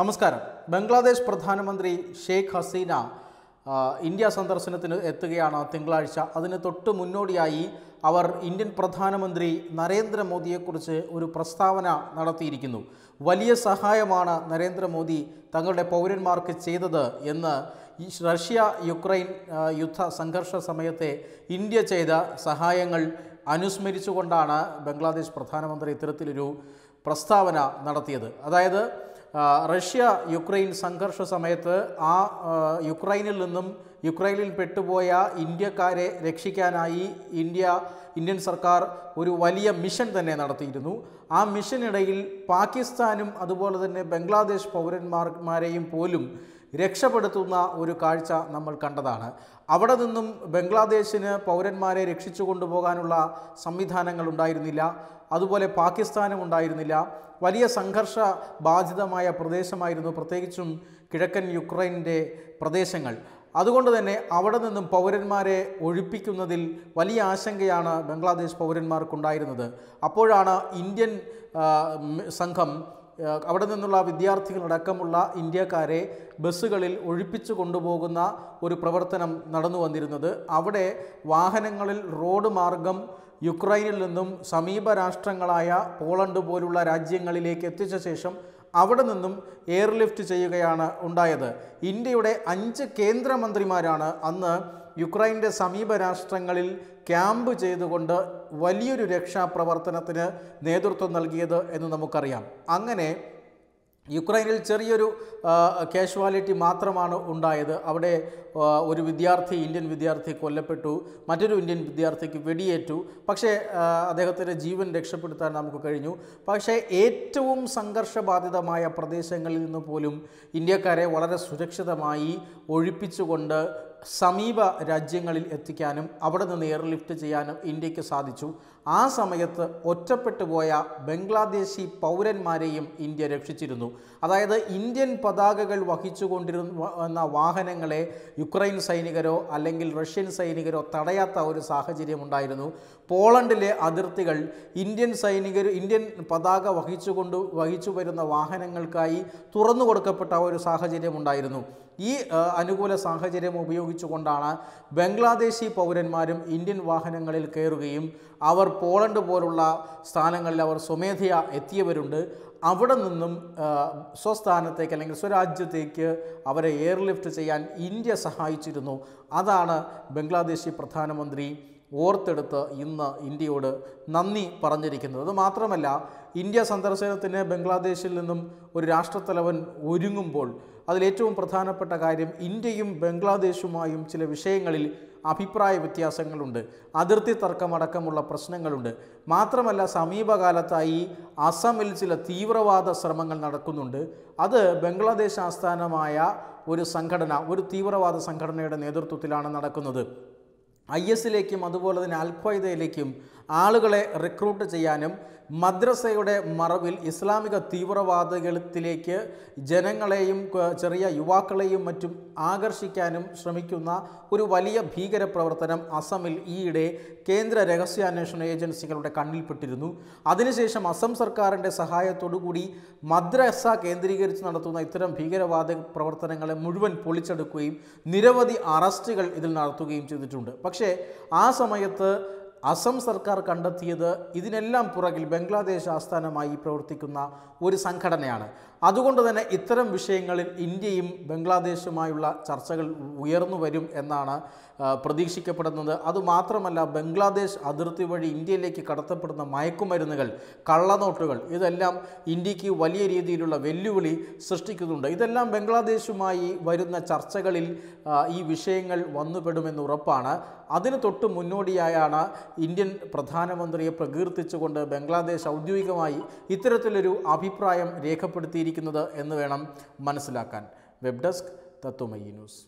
നമസ്കാരം ബംഗ്ലാദേശ് പ്രധാനമന്ത്രി ഷെയ്ഖ് ഹസീന ഇന്ത്യ സന്ദർശനത്തിന് എത്തുകയാണ് തിങ്കളാഴ്ച അതിന് തൊട്ട് മുന്നോടിയായി അവർ ഇന്ത്യൻ പ്രധാനമന്ത്രി നരേന്ദ്രമോദിയെക്കുറിച്ച് ഒരു പ്രസ്താവന നടത്തിയിരിക്കുന്നു വലിയ സഹായമാണ് നരേന്ദ്രമോദി തങ്ങളുടെ പൗരന്മാർക്ക് ചെയ്തത് എന്ന് റഷ്യ യുക്രൈൻ യുദ്ധ സംഘർഷ സമയത്തെ ഇന്ത്യ ചെയ്ത സഹായങ്ങൾ അനുസ്മരിച്ചുകൊണ്ടാണ് ബംഗ്ലാദേശ് പ്രധാനമന്ത്രി ഇത്തരത്തിലൊരു പ്രസ്താവന നടത്തിയത് അതായത് റഷ്യ യുക്രൈൻ സംഘർഷ സമയത്ത് ആ യുക്രൈനിൽ നിന്നും യുക്രൈനിൽ പെട്ടുപോയ ഇന്ത്യക്കാരെ രക്ഷിക്കാനായി ഇന്ത്യ ഇന്ത്യൻ സർക്കാർ ഒരു വലിയ മിഷൻ തന്നെ നടത്തിയിരുന്നു ആ മിഷനിടയിൽ പാകിസ്ഥാനും അതുപോലെ തന്നെ ബംഗ്ലാദേശ് പൗരന്മാർമാരെയും പോലും രക്ഷപ്പെടുത്തുന്ന ഒരു കാഴ്ച നമ്മൾ കണ്ടതാണ് അവിടെ നിന്നും ബംഗ്ലാദേശിന് പൗരന്മാരെ രക്ഷിച്ചു കൊണ്ടുപോകാനുള്ള സംവിധാനങ്ങൾ ഉണ്ടായിരുന്നില്ല അതുപോലെ പാകിസ്ഥാനും ഉണ്ടായിരുന്നില്ല വലിയ സംഘർഷ ബാധിതമായ പ്രദേശമായിരുന്നു പ്രത്യേകിച്ചും കിഴക്കൻ യുക്രൈൻ്റെ പ്രദേശങ്ങൾ അതുകൊണ്ട് തന്നെ അവിടെ നിന്നും പൗരന്മാരെ ഒഴിപ്പിക്കുന്നതിൽ വലിയ ആശങ്കയാണ് ബംഗ്ലാദേശ് പൗരന്മാർക്കുണ്ടായിരുന്നത് അപ്പോഴാണ് ഇന്ത്യൻ സംഘം അവിടെ നിന്നുള്ള വിദ്യാർത്ഥികളടക്കമുള്ള ഇന്ത്യക്കാരെ ബസ്സുകളിൽ ഒഴിപ്പിച്ചു കൊണ്ടുപോകുന്ന ഒരു പ്രവർത്തനം നടന്നു വന്നിരുന്നത് അവിടെ വാഹനങ്ങളിൽ റോഡ് മാർഗം യുക്രൈനിൽ നിന്നും സമീപ രാഷ്ട്രങ്ങളായ പോളണ്ട് പോലുള്ള രാജ്യങ്ങളിലേക്ക് എത്തിച്ച ശേഷം അവിടെ നിന്നും എയർലിഫ്റ്റ് ചെയ്യുകയാണ് ഉണ്ടായത് ഇന്ത്യയുടെ അഞ്ച് കേന്ദ്രമന്ത്രിമാരാണ് അന്ന് യുക്രൈൻ്റെ സമീപ രാഷ്ട്രങ്ങളിൽ ക്യാമ്പ് ചെയ്തുകൊണ്ട് വലിയൊരു രക്ഷാപ്രവർത്തനത്തിന് നേതൃത്വം നൽകിയത് എന്ന് നമുക്കറിയാം അങ്ങനെ യുക്രൈനിൽ ചെറിയൊരു കാഷ്വാലിറ്റി മാത്രമാണ് ഉണ്ടായത് അവിടെ ഒരു വിദ്യാർത്ഥി ഇന്ത്യൻ വിദ്യാർത്ഥി കൊല്ലപ്പെട്ടു മറ്റൊരു ഇന്ത്യൻ വിദ്യാർത്ഥിക്ക് വെടിയേറ്റു പക്ഷേ അദ്ദേഹത്തിൻ്റെ ജീവൻ രക്ഷപ്പെടുത്താൻ നമുക്ക് കഴിഞ്ഞു പക്ഷേ ഏറ്റവും സംഘർഷബാധിതമായ പ്രദേശങ്ങളിൽ നിന്ന് പോലും ഇന്ത്യക്കാരെ വളരെ സുരക്ഷിതമായി ഒഴിപ്പിച്ചുകൊണ്ട് സമീപ രാജ്യങ്ങളിൽ എത്തിക്കാനും അവിടെ നിന്ന് എയർലിഫ്റ്റ് ചെയ്യാനും ഇന്ത്യക്ക് സാധിച്ചു ആ സമയത്ത് ഒറ്റപ്പെട്ടു പോയ ബംഗ്ലാദേശി പൗരന്മാരെയും ഇന്ത്യ രക്ഷിച്ചിരുന്നു അതായത് ഇന്ത്യൻ പതാകകൾ വഹിച്ചുകൊണ്ടിരുന്ന വാഹനങ്ങളെ യുക്രൈൻ സൈനികരോ അല്ലെങ്കിൽ റഷ്യൻ സൈനികരോ തടയാത്ത ഒരു സാഹചര്യം ഉണ്ടായിരുന്നു പോളണ്ടിലെ അതിർത്തികൾ ഇന്ത്യൻ സൈനികർ ഇന്ത്യൻ പതാക വഹിച്ചുകൊണ്ട് വഹിച്ചു വരുന്ന വാഹനങ്ങൾക്കായി തുറന്നു കൊടുക്കപ്പെട്ട ഒരു സാഹചര്യം ഉണ്ടായിരുന്നു ഈ അനുകൂല സാഹചര്യം ഉപയോഗിച്ചുകൊണ്ടാണ് ബംഗ്ലാദേശി പൗരന്മാരും ഇന്ത്യൻ വാഹനങ്ങളിൽ കയറുകയും അവർ പോളണ്ട് പോലുള്ള സ്ഥാനങ്ങളിൽ അവർ സ്വമേധയാ എത്തിയവരുണ്ട് അവിടെ നിന്നും സ്വസ്ഥാനത്തേക്ക് അല്ലെങ്കിൽ സ്വരാജ്യത്തേക്ക് അവരെ എയർലിഫ്റ്റ് ചെയ്യാൻ ഇന്ത്യ സഹായിച്ചിരുന്നു അതാണ് ബംഗ്ലാദേശി പ്രധാനമന്ത്രി ഓർത്തെടുത്ത് ഇന്ന് ഇന്ത്യയോട് നന്ദി പറഞ്ഞിരിക്കുന്നത് അത് മാത്രമല്ല ഇന്ത്യ സന്ദർശനത്തിന് ബംഗ്ലാദേശിൽ നിന്നും ഒരു രാഷ്ട്രത്തലവൻ ഒരുങ്ങുമ്പോൾ അതിലേറ്റവും പ്രധാനപ്പെട്ട കാര്യം ഇന്ത്യയും ബംഗ്ലാദേശുമായും ചില വിഷയങ്ങളിൽ അഭിപ്രായ വ്യത്യാസങ്ങളുണ്ട് അതിർത്തി തർക്കമടക്കമുള്ള പ്രശ്നങ്ങളുണ്ട് മാത്രമല്ല സമീപകാലത്തായി അസമിൽ ചില തീവ്രവാദ ശ്രമങ്ങൾ നടക്കുന്നുണ്ട് അത് ബംഗ്ലാദേശ് ആസ്ഥാനമായ ഒരു സംഘടന ഒരു തീവ്രവാദ സംഘടനയുടെ നേതൃത്വത്തിലാണ് നടക്കുന്നത് ഐ എസിലേക്കും അതുപോലെ തന്നെ അൽഖ്വയ്ദയിലേക്കും ആളുകളെ റിക്രൂട്ട് ചെയ്യാനും മദ്രസയുടെ മറവിൽ ഇസ്ലാമിക തീവ്രവാദികളിലേക്ക് ജനങ്ങളെയും ചെറിയ യുവാക്കളെയും മറ്റും ആകർഷിക്കാനും ശ്രമിക്കുന്ന ഒരു വലിയ ഭീകര പ്രവർത്തനം അസമിൽ ഈയിടെ കേന്ദ്ര രഹസ്യാന്വേഷണ ഏജൻസികളുടെ കണ്ണിൽപ്പെട്ടിരുന്നു അതിനുശേഷം അസം സർക്കാരിൻ്റെ സഹായത്തോടുകൂടി മദ്രസ കേന്ദ്രീകരിച്ച് നടത്തുന്ന ഇത്തരം ഭീകരവാദ പ്രവർത്തനങ്ങളെ മുഴുവൻ പൊളിച്ചെടുക്കുകയും നിരവധി അറസ്റ്റുകൾ ഇതിൽ നടത്തുകയും ചെയ്തിട്ടുണ്ട് പക്ഷേ ആ സമയത്ത് അസം സർക്കാർ കണ്ടെത്തിയത് ഇതിനെല്ലാം പുറകിൽ ബംഗ്ലാദേശ് ആസ്ഥാനമായി പ്രവർത്തിക്കുന്ന ഒരു സംഘടനയാണ് അതുകൊണ്ട് തന്നെ ഇത്തരം വിഷയങ്ങളിൽ ഇന്ത്യയും ബംഗ്ലാദേശുമായുള്ള ചർച്ചകൾ ഉയർന്നു വരും എന്നാണ് പ്രതീക്ഷിക്കപ്പെടുന്നത് അതുമാത്രമല്ല ബംഗ്ലാദേശ് അതിർത്തി വഴി ഇന്ത്യയിലേക്ക് കടത്തപ്പെടുന്ന മയക്കുമരുന്നുകൾ കള്ളനോട്ടുകൾ ഇതെല്ലാം ഇന്ത്യക്ക് വലിയ രീതിയിലുള്ള വെല്ലുവിളി സൃഷ്ടിക്കുന്നുണ്ട് ഇതെല്ലാം ബംഗ്ലാദേശുമായി വരുന്ന ചർച്ചകളിൽ ഈ വിഷയങ്ങൾ വന്നുപെടുമെന്ന് ഉറപ്പാണ് അതിന് തൊട്ട് മുന്നോടിയായാണ് ഇന്ത്യൻ പ്രധാനമന്ത്രിയെ പ്രകീർത്തിച്ചുകൊണ്ട് ബംഗ്ലാദേശ് ഔദ്യോഗികമായി ഇത്തരത്തിലൊരു അഭിപ്രായം രേഖപ്പെടുത്തി നൽകിയിരിക്കുന്നത് എന്ന് വേണം മനസ്സിലാക്കാൻ വെബ് ഡെസ്ക് തത്വമയി ന്യൂസ്